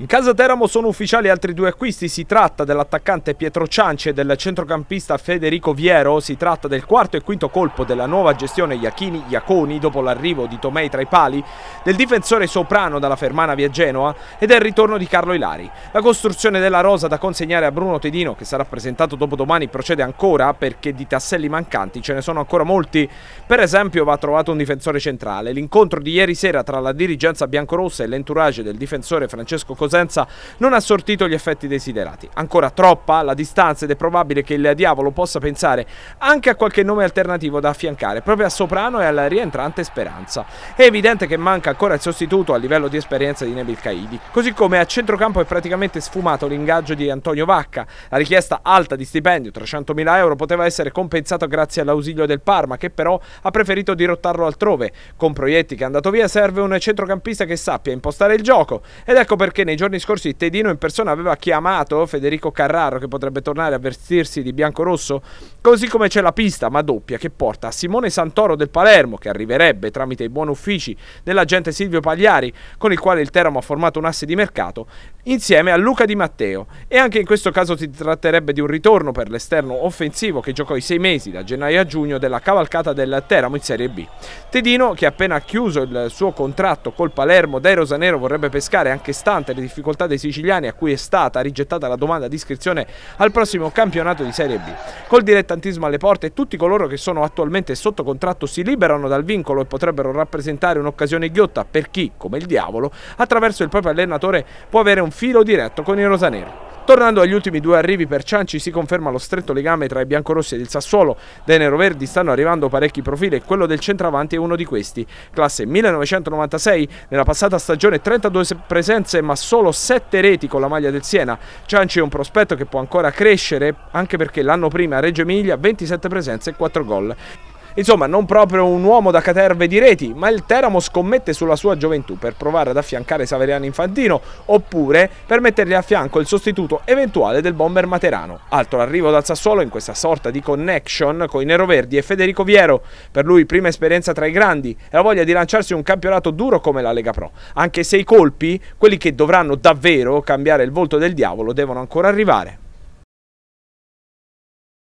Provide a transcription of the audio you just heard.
In casa Teramo sono ufficiali altri due acquisti, si tratta dell'attaccante Pietro Cianci e del centrocampista Federico Viero, si tratta del quarto e quinto colpo della nuova gestione Iachini-Iaconi dopo l'arrivo di Tomei tra i pali, del difensore Soprano dalla Fermana via Genoa e del ritorno di Carlo Ilari. La costruzione della rosa da consegnare a Bruno Tedino, che sarà presentato dopodomani, procede ancora perché di tasselli mancanti ce ne sono ancora molti, per esempio va trovato un difensore centrale. L'incontro di ieri sera tra la dirigenza biancorossa e l'entourage del difensore Francesco Così Cosenza non ha sortito gli effetti desiderati. Ancora troppa la distanza ed è probabile che il diavolo possa pensare anche a qualche nome alternativo da affiancare proprio a Soprano e alla rientrante Speranza. È evidente che manca ancora il sostituto a livello di esperienza di Nebil Caidi, così come a centrocampo è praticamente sfumato l'ingaggio di Antonio Vacca. La richiesta alta di stipendio, 300.000 euro, poteva essere compensata grazie all'ausilio del Parma, che però ha preferito dirottarlo altrove. Con Proietti che è andato via serve un centrocampista che sappia impostare il gioco ed ecco perché nei giorni scorsi Tedino in persona aveva chiamato Federico Carraro che potrebbe tornare a vestirsi di bianco-rosso, così come c'è la pista ma doppia che porta a Simone Santoro del Palermo che arriverebbe tramite i buoni uffici dell'agente Silvio Pagliari con il quale il Teramo ha formato un asse di mercato, insieme a Luca Di Matteo e anche in questo caso si tratterebbe di un ritorno per l'esterno offensivo che giocò i sei mesi da gennaio a giugno della cavalcata del Teramo in Serie B. Tedino che appena chiuso il suo contratto col Palermo dai Rosanero vorrebbe pescare anche stante le difficoltà dei siciliani a cui è stata rigettata la domanda di iscrizione al prossimo campionato di Serie B. Col dilettantismo alle porte tutti coloro che sono attualmente sotto contratto si liberano dal vincolo e potrebbero rappresentare un'occasione ghiotta per chi, come il diavolo, attraverso il proprio allenatore può avere un filo diretto con i rosaneri. Tornando agli ultimi due arrivi per Cianci si conferma lo stretto legame tra i biancorossi e il Sassuolo. Dai neroverdi stanno arrivando parecchi profili e quello del centravanti è uno di questi. Classe 1996, nella passata stagione 32 presenze ma solo 7 reti con la maglia del Siena. Cianci è un prospetto che può ancora crescere anche perché l'anno prima a Reggio Emilia 27 presenze e 4 gol. Insomma, non proprio un uomo da caterve di reti, ma il Teramo scommette sulla sua gioventù per provare ad affiancare Saveriano Infantino, oppure per mettergli a fianco il sostituto eventuale del bomber materano. Altro arrivo dal Sassuolo in questa sorta di connection con i neroverdi e Federico Viero. Per lui prima esperienza tra i grandi e la voglia di lanciarsi un campionato duro come la Lega Pro, anche se i colpi, quelli che dovranno davvero cambiare il volto del diavolo, devono ancora arrivare.